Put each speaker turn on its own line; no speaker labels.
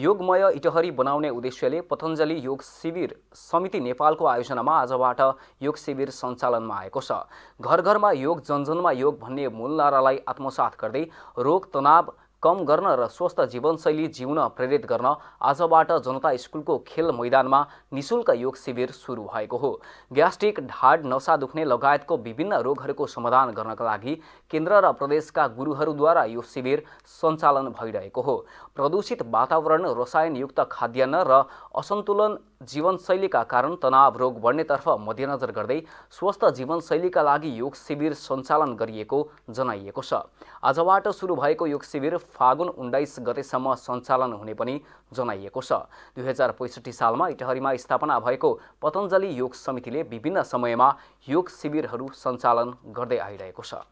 योगमय इटहरी बनाउने उद्देश्यले पतञ्जली योग शिविर समिति नेपालको आयोजनामा आजबाट योग शिविर सञ्चालनमा आएको छ घर घरमा योग जनजनमा योग भन्ने मूल नारालाई आत्मसात गर्दै रोग तनाव कम गर्न र स्वस्थ जीवनशैली जिउन प्रेरित गर्न आजबाट जनता स्कुलको खेल मैदानमा निशुल्क योग शिविर सुरु भएको हो ग्यास्ट्रिक ढाड नसा दुख्ने लगायतको विभिन्न रोगहरूको समाधान गर्नका लागि केन्द्र र प्रदेशका गुरुहरूद्वारा यो शिविर सञ्चालन भइरहेको हो प्रदूषित वातावरण रसायनयुक्त खाद्यान्न र असन्तुलन जीवनशैलीका कारण तनाव रोग बढ्नेतर्फ मध्यनजर गर्दै स्वस्थ जीवनशैलीका लागि योग शिविर सञ्चालन गरिएको जनाइएको छ आजबाट सुरु भएको योग शिविर फागुन उन्नाइस गतेसम्म सञ्चालन हुने पनि जनाइएको छ दुई हजार पैँसठी सालमा इटहरीमा स्थापना भएको पतञ्जली योग समितिले विभिन्न समयमा योग शिविरहरू सञ्चालन गर्दै आइरहेको छ